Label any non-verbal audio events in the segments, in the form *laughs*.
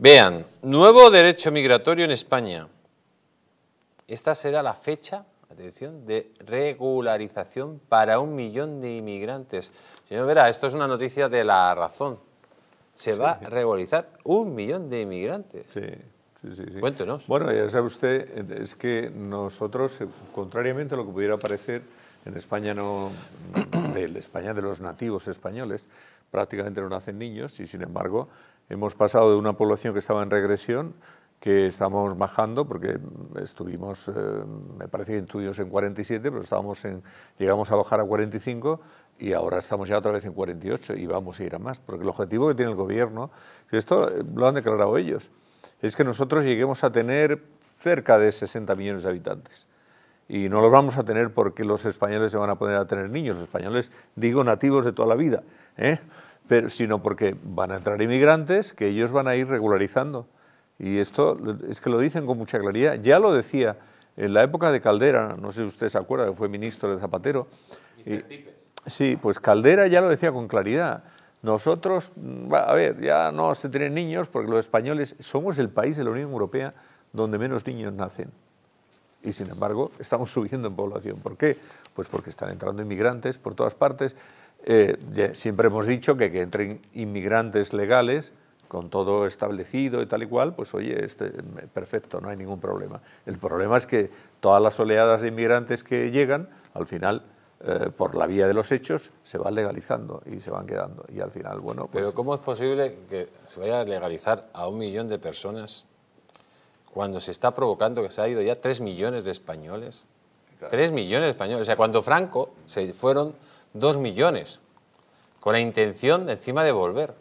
Vean, nuevo derecho migratorio en España. Esta será la fecha, atención, de regularización para un millón de inmigrantes. Señor Vera, esto es una noticia de la razón. Se va a regularizar un millón de inmigrantes. Sí. Sí, sí, Cuéntenos. Bueno, ya sabe usted, es que nosotros, eh, contrariamente a lo que pudiera parecer, en España no, de España de los nativos españoles, prácticamente no nacen niños y sin embargo hemos pasado de una población que estaba en regresión que estamos bajando porque estuvimos, eh, me parece que estuvimos en 47, pero estábamos en, llegamos a bajar a 45 y ahora estamos ya otra vez en 48 y vamos a ir a más, porque el objetivo que tiene el gobierno, y esto lo han declarado ellos, es que nosotros lleguemos a tener cerca de 60 millones de habitantes y no los vamos a tener porque los españoles se van a poner a tener niños, los españoles digo nativos de toda la vida, ¿eh? sino porque van a entrar inmigrantes que ellos van a ir regularizando. Y esto es que lo dicen con mucha claridad. Ya lo decía en la época de Caldera, no sé si usted se acuerda, que fue ministro de Zapatero. sí, pues Caldera ya lo decía con claridad. Nosotros, a ver, ya no se tienen niños porque los españoles somos el país de la Unión Europea donde menos niños nacen y sin embargo estamos subiendo en población. ¿Por qué? Pues porque están entrando inmigrantes por todas partes. Eh, siempre hemos dicho que que entren inmigrantes legales, con todo establecido y tal y cual, pues oye, este, perfecto, no hay ningún problema. El problema es que todas las oleadas de inmigrantes que llegan, al final eh, por la vía de los hechos, se van legalizando y se van quedando. Y al final, bueno... Pues Pero ¿cómo es posible que se vaya a legalizar a un millón de personas cuando se está provocando que se ha ido ya 3 millones de españoles. 3 millones de españoles. O sea, cuando Franco se fueron 2 millones con la intención encima de volver.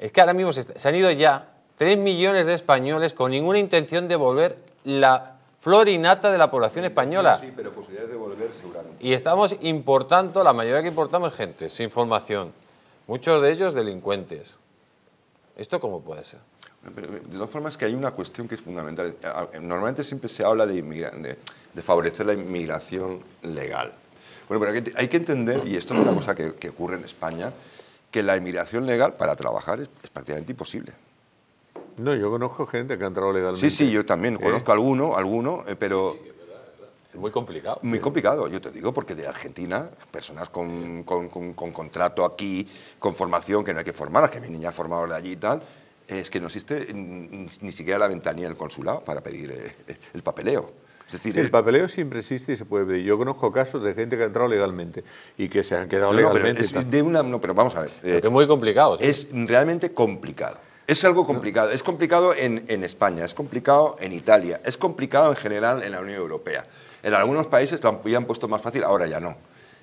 Es que ahora mismo se, han ido ya 3 millones de españoles con ninguna intención de volver la flor y nata de la población española. Sí, pero posibilidades de volver seguramente. Y estamos importando, la mayoría que importamos gente, sin formación. Muchos de ellos delincuentes. ¿Esto cómo puede ser? de todas formas, que hay una cuestión que es fundamental. Normalmente siempre se habla de, de, favorecer la inmigración legal. Bueno, pero hay que, entender, y esto es una cosa que, ocurre en España, que la inmigración legal para trabajar es, prácticamente imposible. No, yo conozco gente que ha entrado legalmente. Sí, sí, yo también ¿Eh? conozco alguno, eh, pero pero... Muy complicado. Muy complicado, yo te digo, porque de Argentina, personas con, con, contrato aquí, con formación, que no hay que formar, que vienen ya formados de allí y tal, es que no existe ni, siquiera la ventanilla del consulado para pedir eh, el papeleo. el eh, papeleo siempre existe y se puede pedir. Yo conozco casos de gente que ha entrado legalmente y que se han quedado legalmente. No, pero, es una, pero vamos a ver. Eh, es muy complicado. Es realmente complicado. Es algo complicado. Es complicado en, España, es complicado en Italia, es complicado en general en la Unión Europea. En algunos países lo habían puesto más fácil, ahora ya no.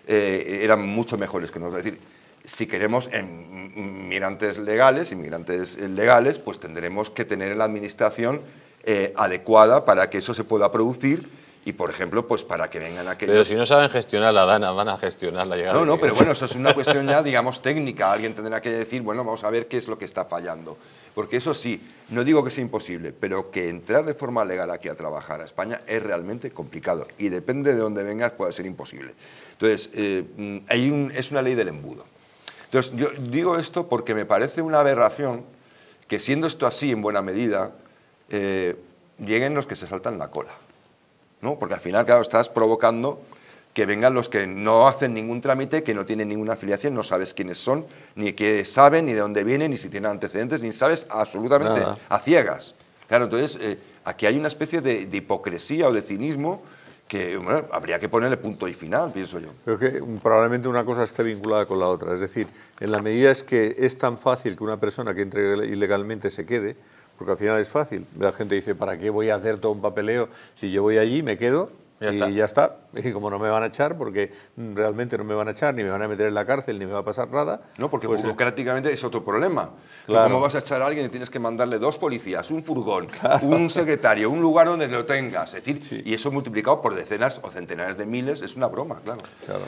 eran mucho mejores que nosotros. decir, si queremos inmigrantes legales, inmigrantes eh, legales, pues tendremos que tener la administración eh, adecuada para que eso se pueda producir y, por ejemplo, pues para que vengan aquellos... Pero si no saben gestionar la DANA, van a gestionar la llegada. No, no, pero bueno, eso es una *laughs* cuestión ya, digamos, técnica. Alguien tendrá que decir, bueno, vamos a ver qué es lo que está fallando. Porque eso sí, no digo que sea imposible, pero que entrar de forma legal aquí a trabajar a España es realmente complicado y depende de dónde vengas puede ser imposible. Entonces, eh, mm, es una ley del embudo. Entonces, yo digo esto porque me parece una aberración que siendo esto así en buena medida, eh, lleguen los que se saltan la cola. ¿no? Porque al final, claro, estás provocando que vengan los que no hacen ningún trámite, que no tienen ninguna afiliación, no sabes quiénes son, ni qué saben, ni de dónde vienen, ni si tienen antecedentes, ni sabes absolutamente a ciegas. Claro, entonces eh, aquí hay una especie de hipocresía o de cinismo que habría que ponerle punto y final, pienso yo. Creo que mm, probablemente una cosa esté vinculada con la otra. Es decir, en la medida es que es tan fácil que una persona que entre ilegalmente se quede, porque al final es fácil. La gente dice, ¿para qué voy a hacer todo un papeleo si yo voy allí, me quedo y ya está. Y como no me van a echar, porque realmente no me van a echar, ni me van a meter en la cárcel, ni me va a pasar nada. No, porque pues eh, burocráticamente es... otro problema. Claro. ¿Cómo vas a echar a alguien y tienes que mandarle dos policías, un furgón, un secretario, un lugar donde lo tengas? Es decir, y eso multiplicado por decenas o centenares de miles es una broma, claro. claro.